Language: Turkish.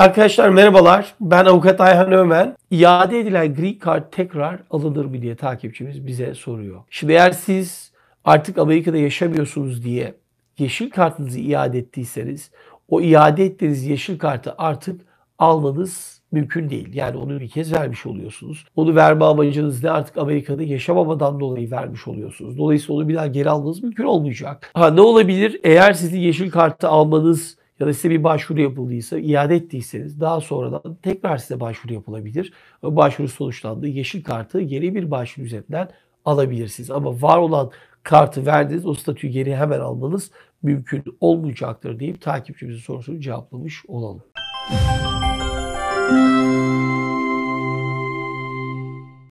Arkadaşlar merhabalar. Ben avukat Ayhan Ömen. İade edilen green card tekrar alınır mı diye takipçimiz bize soruyor. Şimdi eğer siz artık Amerika'da yaşamıyorsunuz diye yeşil kartınızı iade ettiyseniz o iade ettiğiniz yeşil kartı artık almanız mümkün değil. Yani onu bir kez vermiş oluyorsunuz. Onu verme amacınız ne artık Amerika'da yaşamamadan dolayı vermiş oluyorsunuz. Dolayısıyla onu bir daha geri almanız mümkün olmayacak. Ha ne olabilir? Eğer sizin yeşil kartı almanız ya da size bir başvuru yapıldıysa, iade ettiyseniz daha sonradan tekrar size başvuru yapılabilir. Başvuru sonuçlandı. Yeşil kartı geri bir başvuru üzerinden alabilirsiniz. Ama var olan kartı verdiniz, o statüyü geri hemen almanız mümkün olmayacaktır deyip takipçimizin sorusunu cevaplamış olalım. Müzik